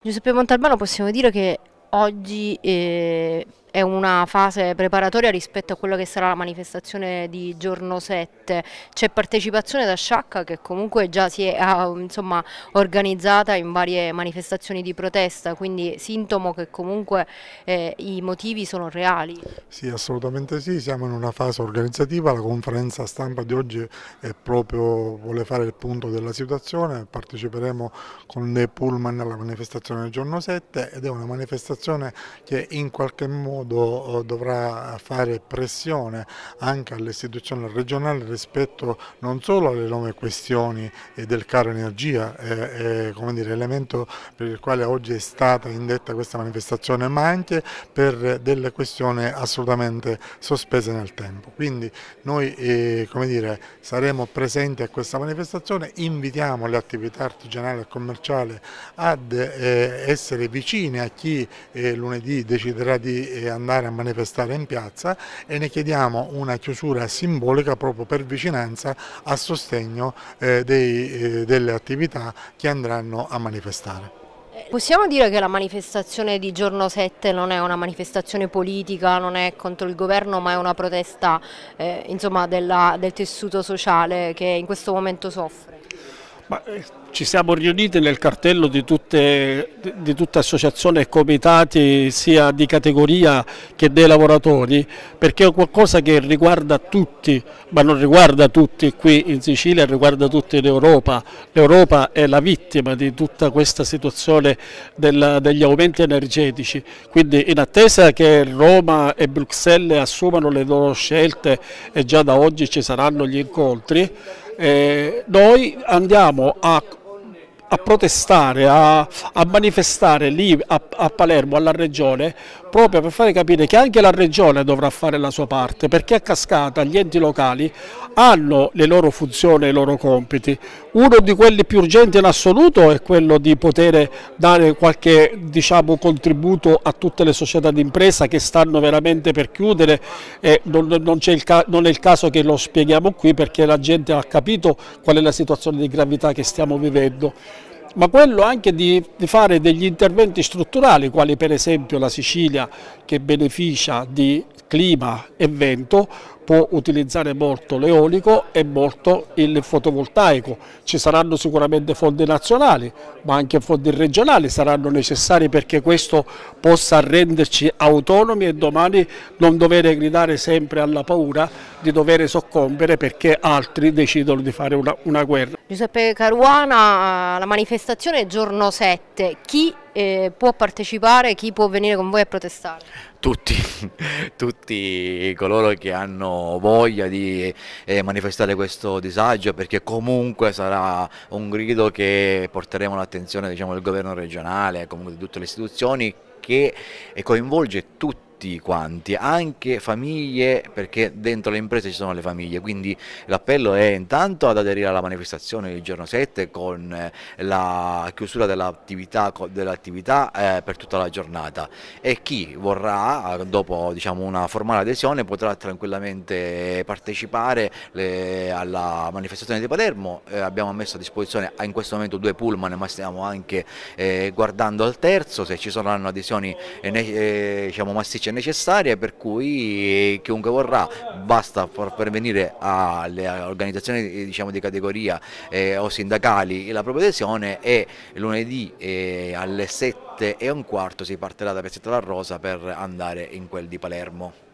Giuseppe Montalbano possiamo dire che oggi eh, è una fase preparatoria rispetto a quella che sarà la manifestazione di giorno 7. C'è partecipazione da Sciacca che comunque già si è insomma, organizzata in varie manifestazioni di protesta, quindi sintomo che comunque eh, i motivi sono reali. Sì, assolutamente sì, siamo in una fase organizzativa, la conferenza stampa di oggi è proprio, vuole fare il punto della situazione, parteciperemo con le pullman alla manifestazione del giorno 7 ed è una manifestazione che in qualche modo modo eh, dovrà fare pressione anche all'istituzione regionale rispetto non solo alle nuove questioni eh, del caro energia, eh, come dire, elemento per il quale oggi è stata indetta questa manifestazione, ma anche per delle questioni assolutamente sospese nel tempo. Quindi noi come dire, saremo presenti a questa manifestazione, invitiamo le attività artigianali e commerciali ad essere vicine a chi lunedì deciderà di andare a manifestare in piazza e ne chiediamo una chiusura simbolica proprio per vicinanza a sostegno eh, dei, eh, delle attività che andranno a manifestare. Possiamo dire che la manifestazione di giorno 7 non è una manifestazione politica, non è contro il governo, ma è una protesta eh, insomma, della, del tessuto sociale che in questo momento soffre? Ma, eh, ci siamo riuniti nel cartello di tutte, di tutte associazioni e comitati sia di categoria che dei lavoratori perché è qualcosa che riguarda tutti, ma non riguarda tutti qui in Sicilia, riguarda tutti in Europa. L'Europa è la vittima di tutta questa situazione del, degli aumenti energetici, quindi in attesa che Roma e Bruxelles assumano le loro scelte e già da oggi ci saranno gli incontri, eh, noi andiamo a a protestare, a, a manifestare lì a, a, Palermo, alla Regione, proprio per fare capire che anche la Regione dovrà fare la sua parte, perché a cascata gli enti locali hanno le loro funzioni e i loro compiti. Uno di quelli più urgenti in assoluto è quello di poter dare qualche diciamo, contributo a tutte le società d'impresa che stanno veramente per chiudere e non, non, è non è il caso che lo spieghiamo qui perché la gente ha capito qual è la situazione di gravità che stiamo vivendo ma quello anche di, di, fare degli interventi strutturali, quali per esempio la Sicilia che beneficia di clima e vento, può utilizzare molto l'eolico e molto il fotovoltaico. Ci saranno sicuramente fondi nazionali, ma anche fondi regionali saranno necessari perché questo possa renderci autonomi e domani non dover gridare sempre alla paura di dover soccombere perché altri decidono di fare una, una guerra. Giuseppe Caruana, eh, la manifestazione è giorno 7, chi eh, può partecipare, chi può venire con voi a protestare? Tutti, tutti coloro che hanno voglia di eh, manifestare questo disagio perché comunque sarà un grido che porteremo all'attenzione diciamo, del governo regionale, e comunque di tutte le istituzioni che eh, coinvolge tutti tutti quanti, anche famiglie, perché dentro le imprese ci sono le famiglie, quindi l'appello è intanto ad aderire alla manifestazione il giorno 7 con eh, la chiusura dell'attività dell eh, per tutta la giornata e chi vorrà, eh, dopo diciamo, una formale adesione, potrà tranquillamente partecipare le, alla manifestazione di Palermo, eh, abbiamo messo a disposizione in questo momento due pullman ma stiamo anche eh, guardando al terzo, se ci saranno adesioni eh, diciamo, massicce legge necessaria per cui eh, chiunque vorrà basta far pervenire alle organizzazioni eh, diciamo, di categoria eh, o sindacali la propria adesione e lunedì eh, alle 7 e un quarto si partirà da Piazzetta La Rosa per andare in quel di Palermo.